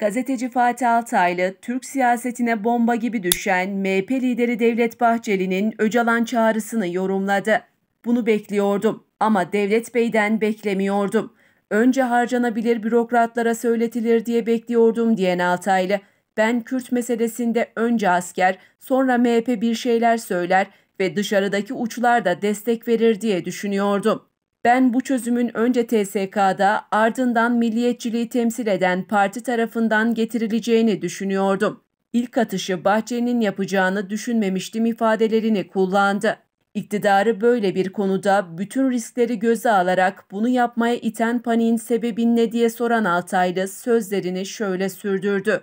gazeteci Fatih Altaylı, Türk siyasetine bomba gibi düşen MHP lideri Devlet Bahçeli'nin Öcalan çağrısını yorumladı. Bunu bekliyordum ama Devlet Bey'den beklemiyordum. Önce harcanabilir bürokratlara söyletilir diye bekliyordum diyen Altaylı, ben Kürt meselesinde önce asker, sonra MHP bir şeyler söyler ve dışarıdaki uçlar da destek verir diye düşünüyordum. Ben bu çözümün önce TSK'da ardından milliyetçiliği temsil eden parti tarafından getirileceğini düşünüyordum. İlk atışı Bahçeli'nin yapacağını düşünmemiştim ifadelerini kullandı. İktidarı böyle bir konuda bütün riskleri göze alarak bunu yapmaya iten paniğin sebebin ne diye soran Altaylı sözlerini şöyle sürdürdü.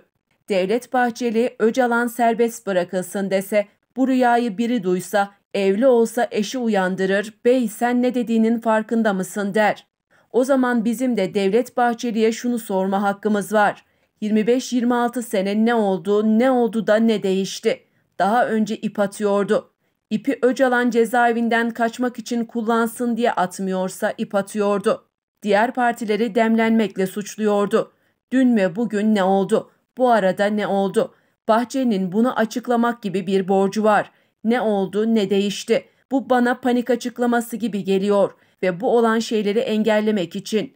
Devlet Bahçeli Öcalan serbest bırakılsın dese, bu rüyayı biri duysa Evli olsa eşi uyandırır, bey sen ne dediğinin farkında mısın der. O zaman bizim de Devlet Bahçeli'ye şunu sorma hakkımız var. 25-26 sene ne oldu, ne oldu da ne değişti? Daha önce ip atıyordu. İpi Öcalan cezaevinden kaçmak için kullansın diye atmıyorsa ip atıyordu. Diğer partileri demlenmekle suçluyordu. Dün ve bugün ne oldu? Bu arada ne oldu? Bahçeli'nin bunu açıklamak gibi bir borcu var. Ne oldu ne değişti. Bu bana panik açıklaması gibi geliyor ve bu olan şeyleri engellemek için.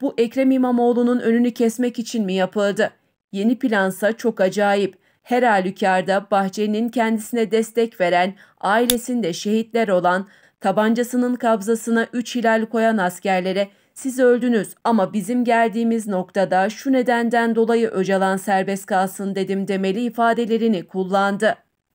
Bu Ekrem İmamoğlu'nun önünü kesmek için mi yapıldı? Yeni plansa çok acayip. Her halükarda Bahçeli'nin kendisine destek veren, ailesinde şehitler olan, tabancasının kabzasına üç hilal koyan askerlere siz öldünüz ama bizim geldiğimiz noktada şu nedenden dolayı Öcalan serbest kalsın dedim demeli ifadelerini kullandı.